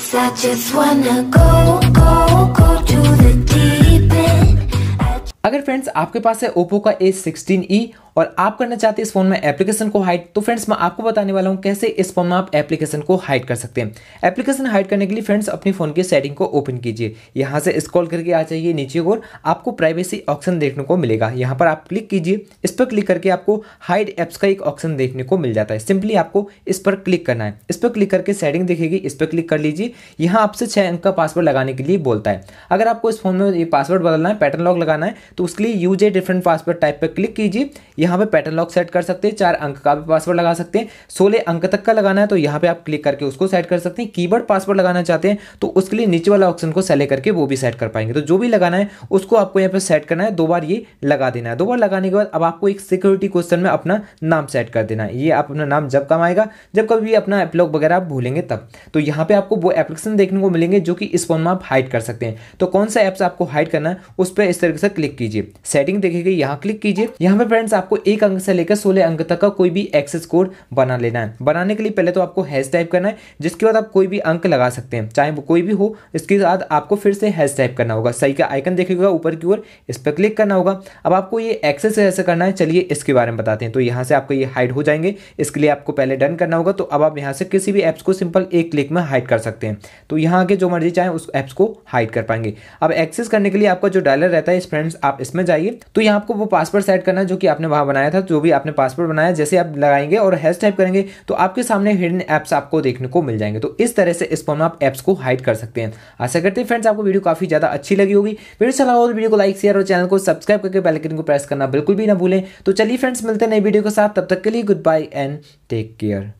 Cause I just wanna go, go, go to friends आपके पास है ओप्पो का ए सिक्सटीन ई और आप करना चाहते हैं इस फोन में एप्लीकेशन को हाइड तो फ्रेंड्स मैं आपको बताने वाला हूं कैसे इस फोन में आप एप्लीकेशन को हाइड कर सकते हैं एप्लीकेशन हाइड करने के लिए फ्रेंड्स अपनी फोन की सेटिंग को ओपन कीजिए यहां से स्क्रॉल करके आ जाइए नीचे और आपको प्राइवेसी ऑप्शन देखने को मिलेगा यहां पर आप क्लिक कीजिए इस पर क्लिक करके आपको हाइड ऐप्स का एक ऑप्शन देखने को मिल जाता है सिंपली आपको इस पर क्लिक करना है इस पर क्लिक करके सेटिंग देखेगी इस पर क्लिक कर लीजिए यहाँ आपसे छह अंक का पासवर्ड लगाने के लिए बोलता है अगर आपको इस फोन में पासवर्ड बदलना है पैटर्न लॉक लगाना है तो उसके इसके लिए use a different password type पर क्लिक कीजिए यहाँ पे पैटर्न लॉक सेट कर सकते हैं चार अंक का भी पासवर्ड लगा सकते हैं सोलह अंक तक का लगाना है तो यहाँ पे आप क्लिक करके उसको सेट कर सकते हैं कीबोर्ड पासवर्ड लगाना चाहते हैं तो उसके लिए नीचे वाला ऑप्शन को सेलेक्ट करके वो भी सेट कर पाएंगे तो जो भी लगाना है उसको आपको यहाँ पर सेट करना है दो बार ये लगा देना है दो बार लगाने के बाद अब आपको एक सिक्योरिटी क्वेश्चन में अपना नाम सेट कर देना है ये आप अपना नाम जब कम आएगा जब कभी अपना एपलॉग वगैरह आप भूलेंगे तब तो यहाँ पर आपको वो एप्लीकेशन देखने को मिलेंगे जो कि इस फोन में आप हाइड कर सकते हैं तो कौन सा ऐप्स आपको हाइड करना है उस पर इस तरीके से क्लिक कीजिए सेटिंग देखेगी यहाँ क्लिक कीजिए यहाँ पे फ्रेंड्स आपको एक अंक से लेकर सोलह अंक तक का कोई भी एक्सेस कोड बना लेना है बनाने के लिए पहले तो आपको हैश टाइप करना है जिसके बाद आप कोई भी अंक लगा सकते हैं चाहे वो कोई भी हो इसके बाद आपको फिर से हैश टाइप करना होगा सही का आइकन देखेगा ऊपर की ओर इस पर क्लिक करना होगा अब आपको ये एक्सेस कैसे करना है चलिए इसके बारे में बताते हैं तो यहाँ से आपको ये हाइड हो जाएंगे इसके लिए आपको पहले डन करना होगा तो अब आप यहाँ से किसी भी एप्स को सिंपल एक क्लिक में हाइड कर सकते हैं तो यहाँ आगे जो मर्जी चाहे उस एप्स को हाइड कर पाएंगे अब एक्सेस करने के लिए आपका जो डायलर रहता है फ्रेंड्स आप इसमें इसमें जाइए तो यहाँ आपको वो पासवर्ड सेट करना है जो कि आपने वहाँ बनाया था जो भी आपने पासवर्ड बनाया जैसे आप लगाएंगे और हैश टाइप करेंगे तो आपके सामने हिडन ऐप्स आपको देखने को मिल जाएंगे तो इस तरह से इस फोन में आप ऐप्स को हाइड कर सकते हैं आशा करते हैं फ्रेंड्स आपको वीडियो काफी ज़्यादा अच्छी लगी होगी वीडियो चला हो वीडियो को लाइक शेयर और चैनल को सब्सक्राइब करके बेलकन को प्रेस करना बिल्कुल भी ना भूलें तो चलिए फ्रेंड्स मिलते हैं नई वीडियो के साथ तब तक के लिए goodbye and take care